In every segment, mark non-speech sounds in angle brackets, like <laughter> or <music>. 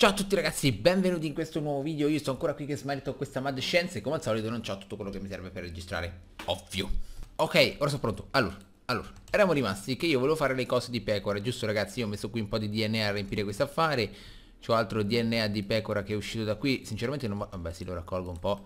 Ciao a tutti ragazzi, benvenuti in questo nuovo video, io sto ancora qui che smarrito questa mad scienza e come al solito non ho tutto quello che mi serve per registrare, ovvio. Ok, ora sono pronto, allora, allora, eravamo rimasti che io volevo fare le cose di pecora, giusto ragazzi? Io ho messo qui un po' di DNA a riempire questo affare, c'ho altro DNA di pecora che è uscito da qui, sinceramente non... va, vabbè sì, lo raccolgo un po',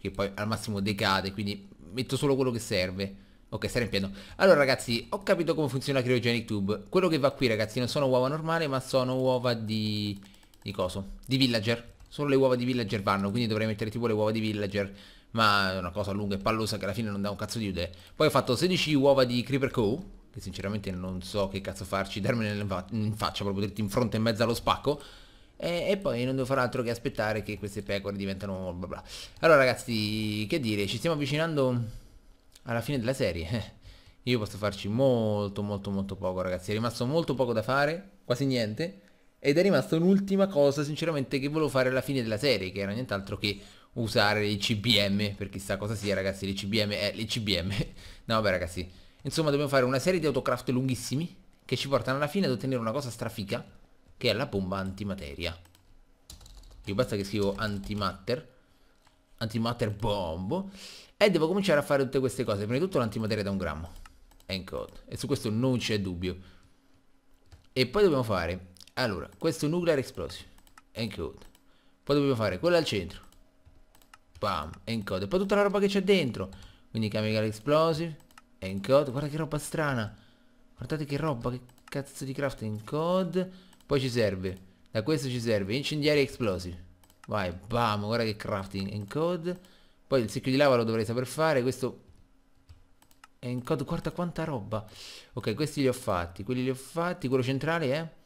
che poi al massimo decade, quindi metto solo quello che serve. Ok, sta riempiendo. Allora ragazzi, ho capito come funziona Cryogenic Tube. Quello che va qui ragazzi non sono uova normali, ma sono uova di di coso, di villager. Solo le uova di villager vanno, quindi dovrei mettere tipo le uova di villager. Ma è una cosa lunga e pallosa che alla fine non dà un cazzo di idea. Poi ho fatto 16 uova di creeper co che sinceramente non so che cazzo farci, darmene in faccia, proprio dirti in fronte e in mezzo allo spacco. E, e, poi non devo fare altro che aspettare che queste pecore diventano bla bla. Allora ragazzi, che dire, ci stiamo avvicinando alla fine della serie. <laughs> Io posso farci molto molto molto poco ragazzi, è rimasto molto poco da fare, quasi niente. Ed è rimasta un'ultima cosa sinceramente che volevo fare alla fine della serie, che era nient'altro che usare i CBM, per chissà cosa sia ragazzi, le CBM, eh, le CBM, no vabbè ragazzi, insomma dobbiamo fare una serie di autocraft lunghissimi, che ci portano alla fine ad ottenere una cosa strafica, che è la bomba antimateria. Io basta che scrivo antimatter, antimatter bombo e devo cominciare a fare tutte queste cose, prima di tutto l'antimateria da un grammo, encode, e su questo non c'è dubbio. E poi dobbiamo fare allora, questo è un nuclear explosive. Encode. Poi dobbiamo fare quello al centro. Bam, encode. Poi tutta la roba che c'è dentro. Quindi chemical explosive. Encode. Guarda che roba strana. Guardate che roba, che cazzo di crafting code. Poi ci serve. Da questo ci serve incendiari explosive. Vai, bam, guarda che crafting encode. Poi il secchio di lava lo dovrei saper fare. Questo encode, guarda quanta roba. Ok, questi li ho fatti. Quelli li ho fatti. Quello centrale è... Eh?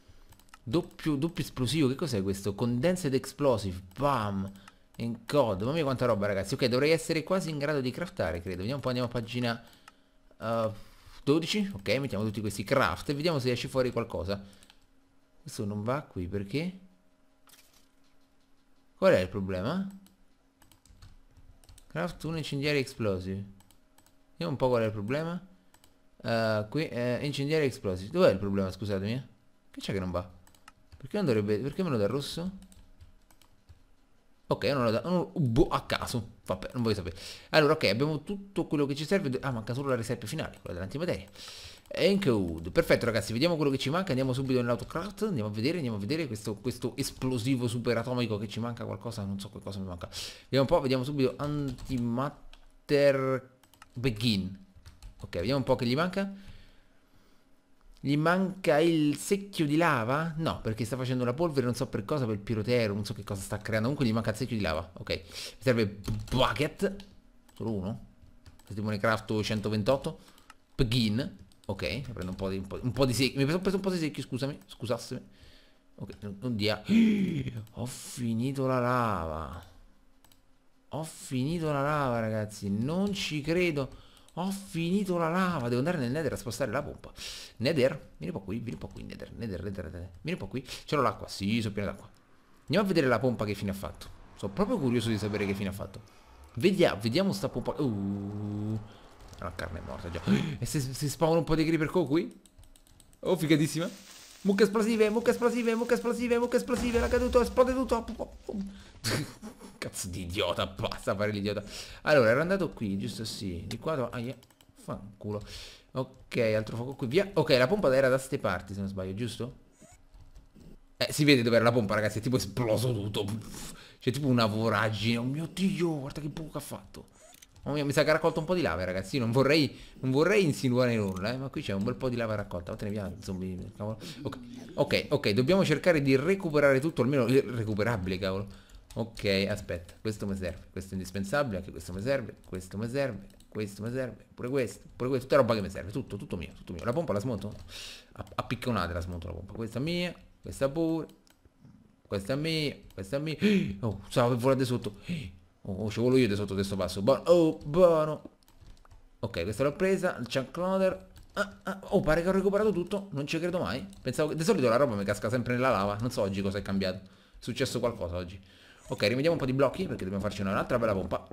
Doppio, doppio esplosivo, che cos'è questo? Condensed Explosive, bam! Encode, mamma mia quanta roba ragazzi Ok, dovrei essere quasi in grado di craftare, credo Vediamo un po', andiamo a pagina uh, eh, 12 Ok, mettiamo tutti questi craft E vediamo se esce fuori qualcosa Questo non va qui, perché? Qual è il problema? Craft un incendiario explosive Vediamo un po' qual è il problema uh, Qui, uh, eh, incendiari explosive Dov'è il problema, scusatemi? Che c'è che non va? Perché non dovrebbe... Perché me lo dà rosso? Ok, non lo dà... Non, boh, a caso. Vabbè, non voglio sapere. Allora, ok, abbiamo tutto quello che ci serve. Ah, manca solo la riserva finale, quella dell'antimateria. Encode. Perfetto, ragazzi, vediamo quello che ci manca. Andiamo subito nell'autocraft. Andiamo a vedere, andiamo a vedere questo, questo esplosivo super atomico che ci manca qualcosa. Non so che cosa mi manca. Vediamo un po', vediamo subito. Antimatter begin. Ok, vediamo un po' che gli manca. Gli manca il secchio di lava? No, perché sta facendo la polvere, non so per cosa, per il pirotero, non so che cosa sta creando. Comunque gli manca il secchio di lava. Ok. Mi serve bucket. Solo uno. Testimone craft 128. Pgin. Ok, prendo un po' di, un po', un po di secchi. Mi sono preso un po' di secchio, scusami. Scusassimi. Ok, non dia. <gasps> Ho finito la lava. Ho finito la lava, ragazzi. Non ci credo. Ho finito la lava, devo andare nel nether a spostare la pompa. Nether, vieni un po' qui, vieni un po' qui, nether, nether, nether, nether. vieni un po' qui. C'è l'acqua, sì, sono pieno d'acqua. Andiamo a vedere la pompa che fine ha fatto. Sono proprio curioso di sapere che fine ha fatto. Vediamo, vediamo sta pompa. Uh, la carne è morta già. <gasps> E se, si spawn un po' di creeper con qui? Oh, figatissima. Mucche esplosive, mucche esplosive, mucche esplosive, mucche esplosive, era caduto, esplode tutto. <laughs> Cazzo di idiota, basta fare l'idiota. Allora, era andato qui, giusto sì. Di qua, aia, fanculo. Ok, altro fuoco qui, via. Ok, la pompa era da ste parti, se non sbaglio, giusto? Eh, si vede dove era la pompa, ragazzi, è tipo esploso tutto. C'è tipo una voragine. Oh mio Dio, guarda che buco ha fatto. Oh mio, mi sa che ha raccolto un po' di lava ragazzi, Io non vorrei, non vorrei insinuare nulla, eh, ma qui c'è un bel po' di lava raccolta, vattene via zombie, cavolo. Okay. ok, ok, dobbiamo cercare di recuperare tutto, almeno il recuperabile cavolo. Ok, aspetta, questo mi serve, questo è indispensabile, anche questo mi serve, questo mi serve, questo mi serve, pure questo, pure questo, tutta roba che mi serve, tutto, tutto mio, tutto mio. La pompa la smonto? A, a picconate la smonto la pompa, questa mia, questa pure, questa mia, questa mia. Oh, stavo volate sotto. Oh, ci volo io di sotto questo passo. Buono. Oh, buono. Ok, questa l'ho presa. Il chunk loader. Ah, ah. Oh, pare che ho recuperato tutto. Non ci credo mai. Pensavo che... Di solito la roba mi casca sempre nella lava. Non so oggi cosa è cambiato. È successo qualcosa oggi. Ok, rimediamo un po' di blocchi perché dobbiamo farci un'altra bella pompa.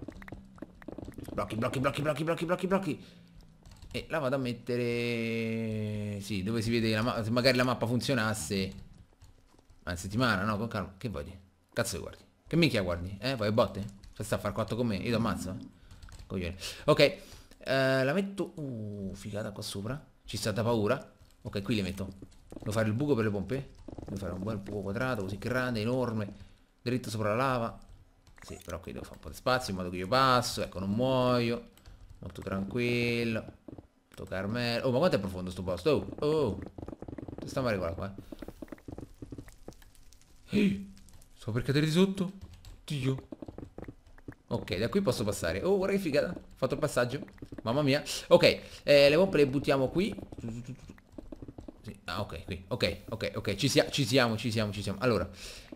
Blocchi, blocchi, blocchi, blocchi, blocchi, blocchi, blocchi. E la vado a mettere... Sì, dove si vede la se magari la mappa funzionasse. Ma in settimana, no? Con calma. Che voglio? Cazzo guardi. Che minchia guardi? Eh, vuoi botte? Cioè sta a far 4 con me, io ti ammazzo. Eh? Coglione. Ok, eh, la metto... Uh, figata qua sopra. Ci sta da paura. Ok, qui le metto. Devo fare il buco per le pompe. Devo fare un bel buco quadrato, così grande, enorme. Dritto sopra la lava. Sì, però qui devo fare un po' di spazio in modo che io passo. Ecco, non muoio. Molto tranquillo. Molto carmelo. Oh, ma quanto è profondo sto posto? Oh, oh. Sta male qua, qua. Eh. Sto per cadere di sotto. Dio. Ok, da qui posso passare. Oh, guarda che figata. Ho fatto il passaggio. Mamma mia. Ok, eh, le pompe le buttiamo qui. Sì. Ah, ok, qui. Ok, ok, ok. Ci, sia, ci siamo, ci siamo, ci siamo. Allora,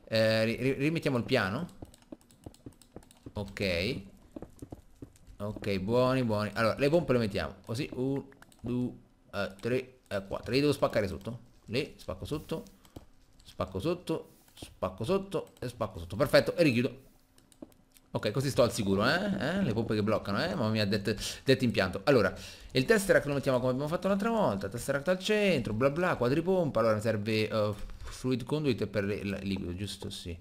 eh, ri rimettiamo il piano. Ok. Ok, buoni, buoni. Allora, le pompe le mettiamo. Così, 1, 2, 3, 4. Le devo spaccare sotto. Le spacco sotto. Spacco sotto Spacco sotto e spacco sotto. Perfetto, e richiudo. Ok, così sto al sicuro, eh? eh? Le pompe che bloccano, eh? Mamma mia, detto, detto impianto. Allora, il tesseract lo mettiamo come abbiamo fatto un'altra volta. Tesseract al centro, bla bla, quadripompa. Allora mi serve uh, fluid conduit per il liquido, giusto? Sì.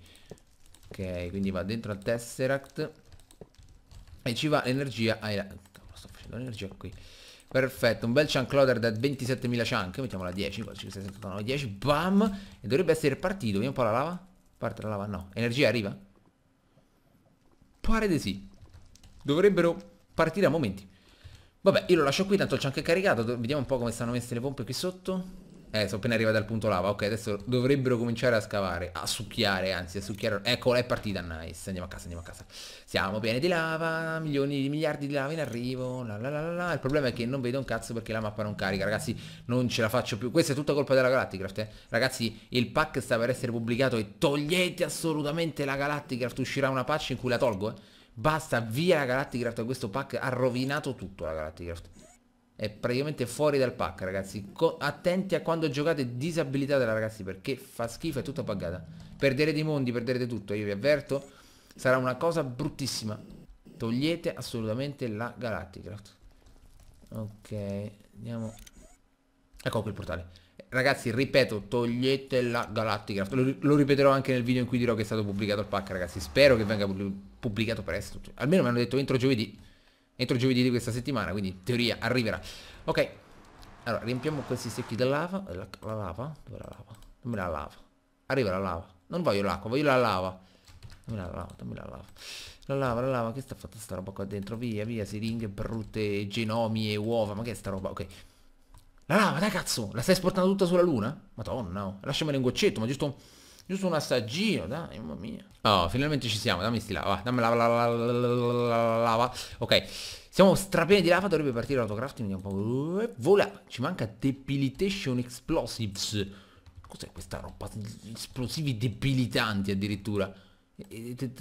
Ok, quindi va dentro al tesseract. E ci va l'energia ai... sto facendo l'energia qui. Perfetto, un bel chunk loader da 27.000 chunk, mettiamola a 10, 4, 6, 7, 8, 9, 10, bam, e dovrebbe essere partito, vediamo un po' la lava, parte la lava, no, energia arriva? Pare di sì, dovrebbero partire a momenti. Vabbè, io lo lascio qui, tanto il chunk è caricato, vediamo un po' come stanno messe le pompe qui sotto, eh, sono appena arrivati al punto lava. Ok, adesso dovrebbero cominciare a scavare. A succhiare, anzi, a succhiare. Ecco, è partita, nice. Andiamo a casa, andiamo a casa. Siamo pieni di lava, milioni di miliardi di lava in arrivo. La, la, la, Il problema è che non vedo un cazzo perché la mappa non carica. Ragazzi, non ce la faccio più. Questa è tutta colpa della Galacticraft, eh. Ragazzi, il pack sta per essere pubblicato e togliete assolutamente la Galacticraft. Uscirà una patch in cui la tolgo, eh. Basta, via la Galacticraft. Questo pack ha rovinato tutto la Galacticraft è praticamente fuori dal pack ragazzi Co attenti a quando giocate disabilitatela ragazzi perché fa schifo è tutta buggata perderete i mondi perderete tutto io vi avverto sarà una cosa bruttissima togliete assolutamente la Galacticraft ok andiamo ecco qui il portale ragazzi ripeto togliete la Galacticraft lo, lo ripeterò anche nel video in cui dirò che è stato pubblicato il pack ragazzi spero che venga pubblicato presto almeno mi hanno detto entro giovedì entro giovedì di questa settimana, quindi in teoria arriverà. Ok, allora riempiamo questi secchi da lava, la, la lava, dove la lava? Dammi la lava, arriva la lava, non voglio l'acqua, voglio la lava. Dammi la lava, dammi la lava. La lava, la lava, che sta fatta sta roba qua dentro? Via, via, siringhe, brutte, genomi e uova, ma che è sta roba? Ok. La lava, dai cazzo, la stai esportando tutta sulla luna? Madonna, oh. lasciamela in goccetto, ma giusto... Giusto un assaggino, dai, mamma mia. Oh, finalmente ci siamo, dammi sti lava, va, dammi lava, lava, lava, lava. Ok, siamo strapene di lava, dovrebbe partire l'autocrafting, vediamo un po'. Eh, vola, ci manca Debilitation Explosives. Cos'è questa roba? Esplosivi debilitanti addirittura.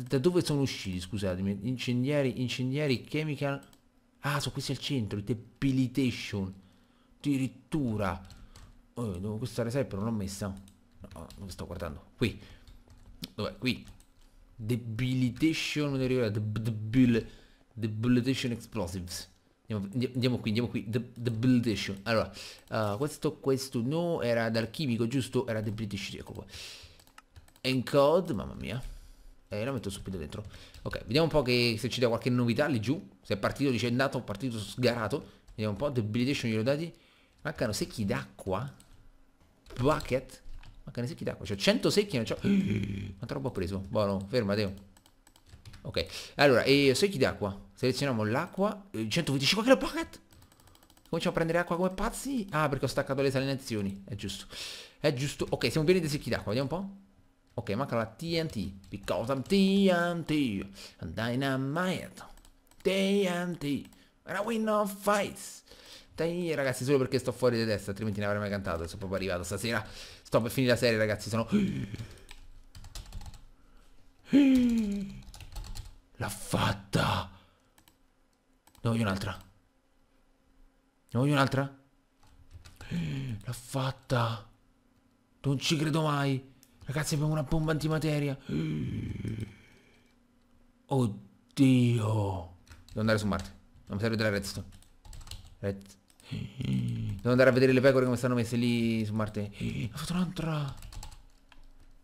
Da dove sono usciti, scusatemi? Incendiari, incendiari, chemical... Ah, sono questi al centro, debilitation. Addirittura. Oh, devo questa reserva non l'ho messa. No, dove sto guardando? Qui. Dov'è? Qui. Debilitation Debilitation Explosives. Andiamo, andiamo, qui, andiamo qui. debilitation. Allora, uh, questo, questo no, era dal chimico, giusto? Era debilitation, ecco qua. Encode, mamma mia. E eh, la metto subito dentro. Ok, vediamo un po' che se ci dà qualche novità lì giù. Se è partito, dice è andato, partito sgarato. Vediamo un po', debilitation glielo dati. Mancano secchi d'acqua. Bucket. Ma che ne secchi d'acqua? C'ho 100 secchi e non c'ho... Ma <gasps> troppo ho preso? Buono, ferma Ok, allora, e secchi d'acqua. Selezioniamo l'acqua. 125 eh, kg pocket. Cominciamo a prendere acqua come pazzi. Ah, perché ho staccato le salinazioni. È giusto. È giusto. Ok, siamo pieni di secchi d'acqua. Vediamo un po'. Ok, manca la TNT. Because I'm TNT. Dynamite. TNT. And I win of fights. Dai, ragazzi, solo perché sto fuori di testa, altrimenti ne avrei mai cantato. Sono proprio arrivato stasera. Stop, è finita la serie, ragazzi. Sono... L'ha fatta. Ne voglio un'altra. Ne voglio un'altra. L'ha fatta. Non ci credo mai. Ragazzi, abbiamo una bomba antimateria. Oddio. Devo andare su Marte. Non mi serve della redstone. Redstone. Devo andare a vedere le pecore come stanno messe lì su Marte. Ho fatto un'altra.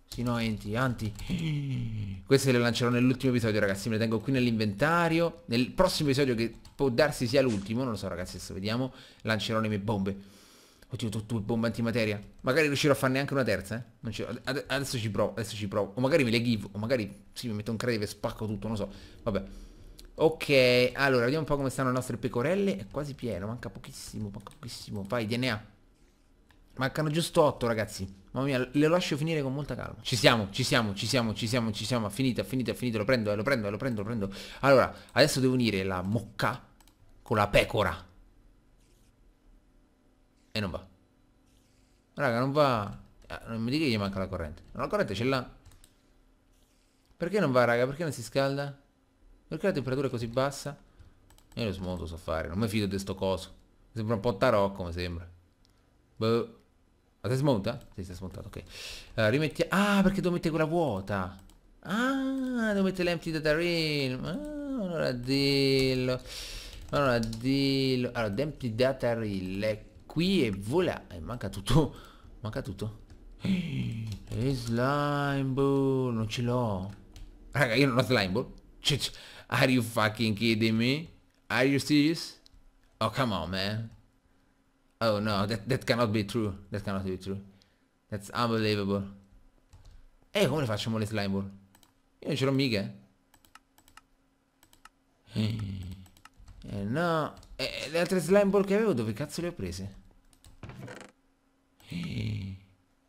Sì, no, enti, anti. Queste le lancerò nell'ultimo episodio, ragazzi. Me le tengo qui nell'inventario. Nel prossimo episodio, che può darsi sia l'ultimo, non lo so, ragazzi, adesso vediamo. Lancerò le mie bombe. Oddio, ho due bombe antimateria. Magari riuscirò a farne anche una terza, eh? Non ci... Ad adesso ci provo, adesso ci provo. O magari me le give, o magari sì, mi metto un credito e spacco tutto, non lo so. Vabbè. Ok, allora vediamo un po' come stanno le nostre pecorelle È quasi pieno, manca pochissimo, manca pochissimo Vai, DNA Mancano giusto 8 ragazzi Mamma mia, le lascio finire con molta calma Ci siamo, ci siamo, ci siamo, ci siamo, ci siamo È finita, è finita, è finita Lo prendo, eh, lo prendo, eh, lo prendo, lo prendo Allora, adesso devo unire la mocca Con la pecora E non va Raga, non va eh, Non mi dica che gli manca la corrente no, La corrente ce l'ha Perché non va raga? Perché non si scalda? Perché la temperatura è così bassa? Io lo smonto so fare, non mi fido di sto coso. sembra un po' tarocco, mi sembra. Boh. Ma si smonta? Sì, si è smontato, ok. Uh, rimetti... Ah, perché devo mettere quella vuota. Ah, devo mettere l'empty data realm. Ah, allora dillo. Allora dillo. Allora, l'empty data realm è qui e vola. E eh, manca tutto. Manca tutto. <gasps> E slime ball. Boh, non ce l'ho. Raga, io non ho slime ball. Boh. Cioè, cioè, Are you fucking kidding me? Are you serious? Oh, come on, man. Oh no, that, that cannot be true. That cannot be true. That's unbelievable. E eh, come le facciamo le slime ball? Io non ce l'ho mica. Eh, eh no. E eh, le altre slime ball che avevo dove cazzo le ho prese?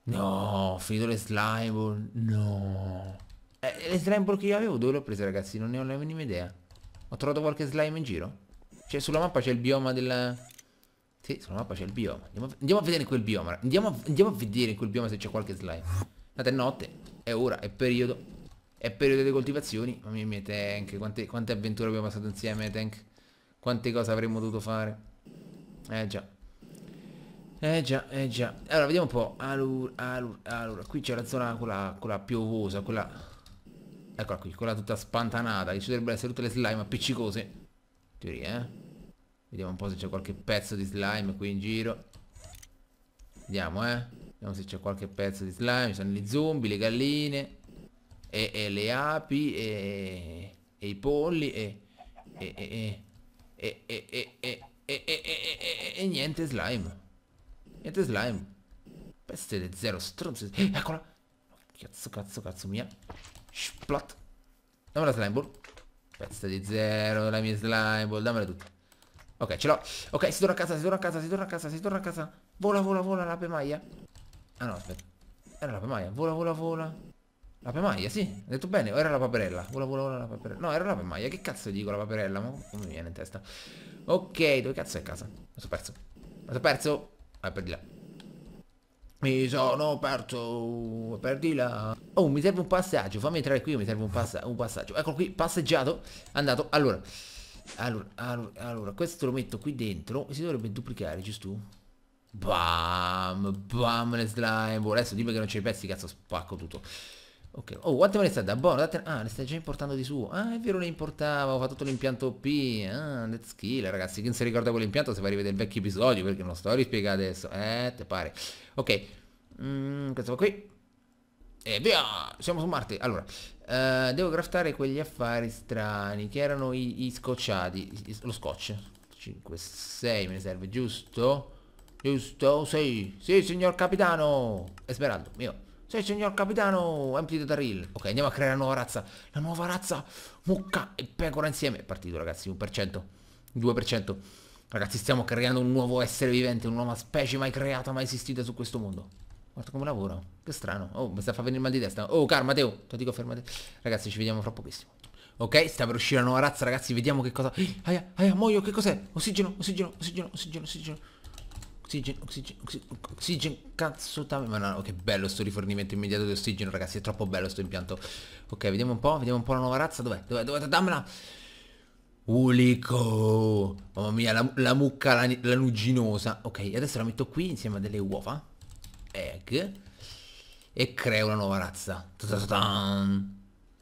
No, ho finito le slime ball. No. Eh, le slime che io avevo dove le ho prese ragazzi? Non ne ho la minima idea. Ho trovato qualche slime in giro? Cioè sulla mappa c'è il bioma del... Sì, sulla mappa c'è il bioma. Andiamo a... andiamo a, vedere in quel bioma. Andiamo a, andiamo a vedere in quel bioma se c'è qualche slime. Andate è notte, è ora, è periodo. È periodo delle coltivazioni. Mamma mia, mia Tank, quante, quante avventure abbiamo passato insieme, Tank. Quante cose avremmo dovuto fare. Eh già. Eh già, eh già. Allora, vediamo un po'. Allora, allora, allora. Qui c'è la zona quella, quella piovosa, quella Eccola qui, quella tutta spantanata, ci dovrebbero essere tutte le slime appiccicose. Teoria, eh. Vediamo un po' se c'è qualche pezzo di slime qui in giro. Vediamo, eh. Vediamo se c'è qualche pezzo di slime. Ci sono gli zombie, le galline. E, e le api. E, e, i polli. E... E... E... E... E... E... E... E, e, e, e, niente slime. Niente slime. Peste zero stronzo. Eh, eccola. Cazzo, cazzo, cazzo mia. Splat Dammi la slime ball. Pezza di zero, la mia slime ball, dammela tutta. Ok, ce l'ho. Ok, si torna a casa, si torna a casa, si torna a casa, si torna a casa. Vola, vola, vola, l'ape maia. Ah no, aspetta. Era l'ape maia. Vola, vola, vola. L'ape maia, sì. Hai detto bene. Era la paperella. Vola, vola, vola, la paperella. No, era l'ape maia. Che cazzo dico la paperella? Ma come mi viene in testa? Ok, dove cazzo è casa? Mi sono perso. Mi sono perso. Vai ah, per di là. Mi sono oh, perso, di là. Oh, mi serve un passaggio, fammi entrare qui, mi serve un, passa un passaggio. Eccolo qui, passeggiato, andato. Allora, allora, allora, allora, questo lo metto qui dentro e si dovrebbe duplicare, giusto? Bam, bam, le slime. Adesso dimmi che non c'è i pezzi, cazzo, spacco tutto. Ok, oh, quante me ne sta da buono? Date... Ah, le stai già importando di suo. Ah, è vero, le importava, ho fatto tutto l'impianto OP. Ah, let's kill, ragazzi. Chi non si ricorda quell'impianto se va a rivedere il vecchio episodio, perché non sto a rispiegare adesso. Eh, te pare. Ok, mm, questo va qui. E via, siamo su Marte. Allora, eh, devo craftare quegli affari strani, che erano i, i scocciati. Lo scotch. 5, 6 me ne serve, giusto? Giusto, 6. Sì, signor capitano. Esperando, mio. Sì, signor capitano Empty the drill. Ok, andiamo a creare la nuova razza. La nuova razza mucca e pecora insieme. È partito ragazzi, 1%, 2%. Ragazzi stiamo creando un nuovo essere vivente, una nuova specie mai creata, mai esistita su questo mondo. Guarda come lavora, che strano. Oh, mi sta fa venire mal di testa. Oh, calma Teo, te dico fermate. Ragazzi, ci vediamo fra pochissimo. Ok, sta per uscire la nuova razza, ragazzi, vediamo che cosa... <gasps> Aia, aia, muoio, che cos'è? Ossigeno, ossigeno, ossigeno, ossigeno, ossigeno. Oxygen, oxygen, oxygen, cazzo tame. Ma no, che bello sto rifornimento immediato di ossigeno, ragazzi, è troppo bello sto impianto. Ok, vediamo un po', vediamo un po' la nuova razza. Dov'è? Dov'è? Dov'è? Dammela! Ulico! Mamma mia, la, la mucca la, lanuginosa. Ok, adesso la metto qui insieme a delle uova. Egg. E creo una nuova razza. Ta -ta -ta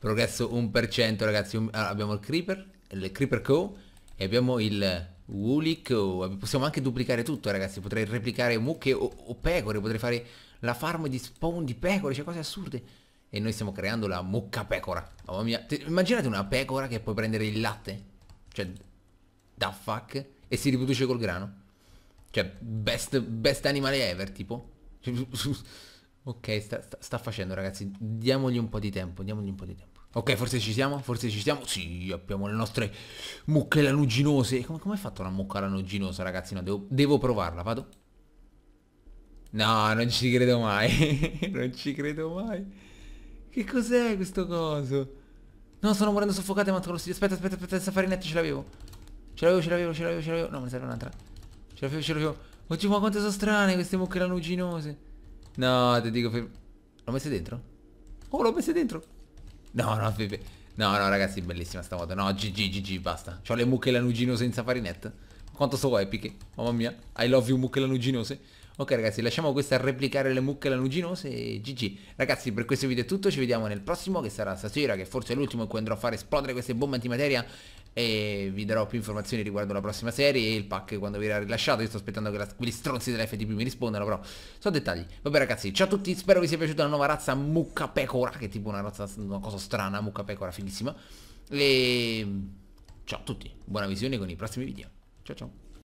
Progresso 1%, ragazzi. allora, abbiamo il creeper, il creeper co. E abbiamo il Wulik, oh, possiamo anche duplicare tutto ragazzi, potrei replicare mucche o, o, pecore, potrei fare la farm di spawn di pecore, cioè cose assurde. E noi stiamo creando la mucca pecora. Mamma mia, Te, immaginate una pecora che può prendere il latte, cioè da fuck, e si riproduce col grano. Cioè, best, best animale ever, tipo. <laughs> ok, sta, sta, sta facendo ragazzi, diamogli un po' di tempo, diamogli un po' di tempo. Ok, forse ci siamo, forse ci siamo. Sì, abbiamo le nostre mucche lanuginose. Come, hai fatto una mucca lanuginosa, ragazzi? No, devo, devo provarla, vado. No, non ci credo mai. <laughs> non ci credo mai. Che cos'è questo coso? No, sto morendo soffocate, ma lo Aspetta, aspetta, aspetta, questa farinetta ce l'avevo. Ce l'avevo, ce l'avevo, ce l'avevo, ce l'avevo. No, me ne serve un'altra. Ce l'avevo, ce l'avevo. Oggi ma quante sono strane queste mucche lanuginose. No, ti dico per... L'ho messa dentro? Oh, l'ho messa dentro. No, no, <laughs> Pepe. No, no, ragazzi, bellissima sta moto. No, GG, GG, basta. C'ho le mucche lanuginose senza farinette. Quanto sono epiche. Mamma mia. I love you mucche lanuginose. Ok ragazzi, lasciamo questa a replicare le mucche lanuginose e GG. Ragazzi, per questo video è tutto, ci vediamo nel prossimo che sarà stasera, che forse è l'ultimo in cui andrò a fare esplodere queste bombe antimateria e vi darò più informazioni riguardo la prossima serie e il pack quando verrà rilasciato. Io sto aspettando che la, quegli stronzi dell'FTP mi rispondano, però sono dettagli. Vabbè ragazzi, ciao a tutti, spero vi sia piaciuta la nuova razza mucca pecora, che è tipo una razza, una cosa strana, mucca pecora, fighissima. E ciao a tutti, buona visione con i prossimi video. Ciao ciao.